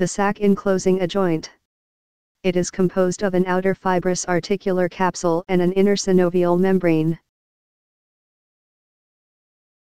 the sac enclosing a joint. It is composed of an outer fibrous articular capsule and an inner synovial membrane.